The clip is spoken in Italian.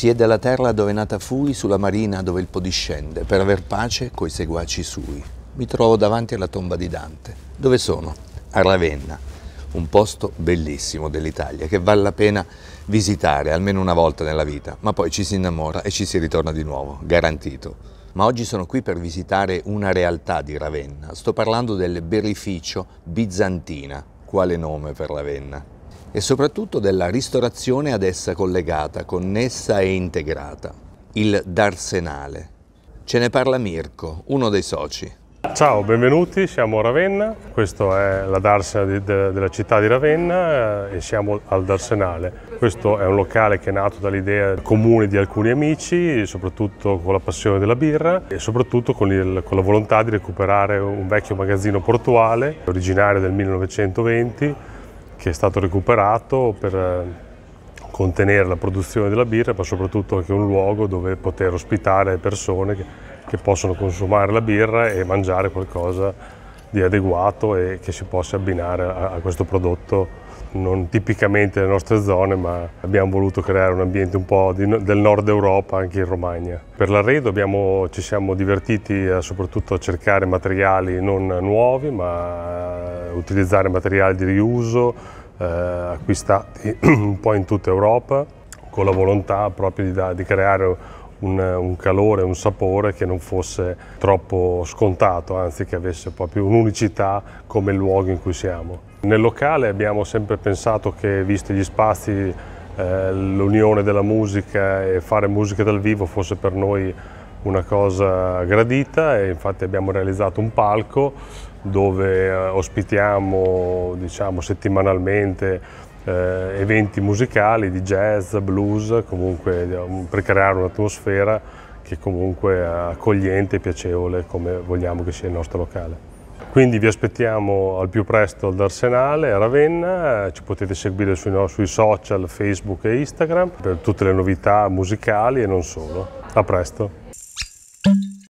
Si è alla terra dove nata fui, sulla marina dove il Po discende, per aver pace coi seguaci sui. Mi trovo davanti alla tomba di Dante. Dove sono? A Ravenna, un posto bellissimo dell'Italia che vale la pena visitare almeno una volta nella vita, ma poi ci si innamora e ci si ritorna di nuovo, garantito. Ma oggi sono qui per visitare una realtà di Ravenna. Sto parlando del birrificio bizantina. Quale nome per Ravenna? e soprattutto della ristorazione ad essa collegata, connessa e integrata, il Darsenale. Ce ne parla Mirko, uno dei soci. Ciao, benvenuti, siamo a Ravenna, questa è la darsena di, de, della città di Ravenna eh, e siamo al Darsenale. Questo è un locale che è nato dall'idea comune di alcuni amici, soprattutto con la passione della birra e soprattutto con, il, con la volontà di recuperare un vecchio magazzino portuale originario del 1920 che è stato recuperato per eh, contenere la produzione della birra, ma soprattutto anche un luogo dove poter ospitare persone che, che possono consumare la birra e mangiare qualcosa di adeguato e che si possa abbinare a, a questo prodotto non tipicamente le nostre zone, ma abbiamo voluto creare un ambiente un po' di, del nord Europa, anche in Romagna. Per l'arredo abbiamo, ci siamo divertiti a, soprattutto a cercare materiali non nuovi, ma eh, utilizzare materiali di riuso, eh, acquistati un po' in tutta Europa, con la volontà proprio di, da, di creare un, un, calore, un sapore che non fosse troppo scontato, anzi che avesse proprio un'unicità come il luogo in cui siamo. Nel locale abbiamo sempre pensato che, visti gli spazi, eh, l'unione della musica e fare musica dal vivo fosse per noi una cosa gradita e infatti abbiamo realizzato un palco dove eh, ospitiamo diciamo, settimanalmente eh, eventi musicali di jazz, blues, comunque eh, per creare un'atmosfera che comunque è accogliente e piacevole come vogliamo che sia il nostro locale. Quindi vi aspettiamo al più presto all'Arsenale a Ravenna, eh, ci potete seguire sui, no, sui social Facebook e Instagram per tutte le novità musicali e non solo. A presto!